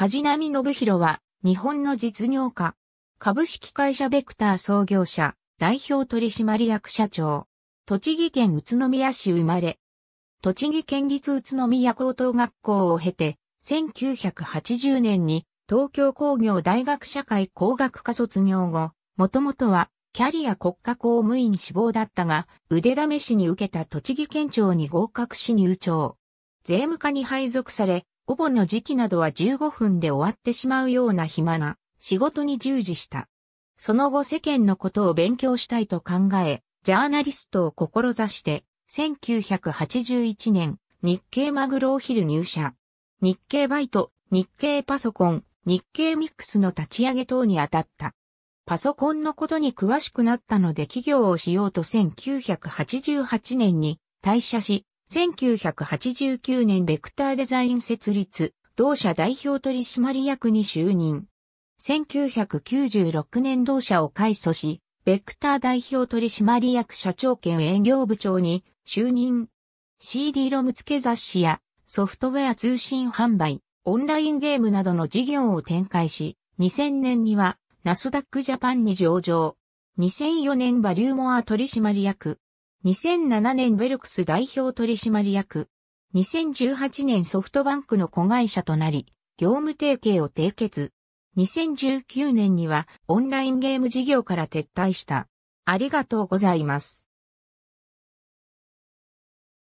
梶波信弘は、日本の実業家、株式会社ベクター創業者、代表取締役社長、栃木県宇都宮市生まれ、栃木県立宇都宮高等学校を経て、1980年に東京工業大学社会工学科卒業後、もともとはキャリア国家公務員志望だったが、腕試しに受けた栃木県庁に合格し入庁。税務課に配属され、お盆の時期などは15分で終わってしまうような暇な仕事に従事した。その後世間のことを勉強したいと考え、ジャーナリストを志して、1981年、日経マグロお昼入社。日経バイト、日経パソコン、日経ミックスの立ち上げ等に当たった。パソコンのことに詳しくなったので企業をしようと1988年に退社し、1989年ベクターデザイン設立、同社代表取締役に就任。1996年同社を改組し、ベクター代表取締役社長兼営業部長に就任。CD ロム付け雑誌やソフトウェア通信販売、オンラインゲームなどの事業を展開し、2000年にはナスダックジャパンに上場。2004年バリューモア取締役、2007年ベルクス代表取締役。2018年ソフトバンクの子会社となり、業務提携を締結。2019年にはオンラインゲーム事業から撤退した。ありがとうございます。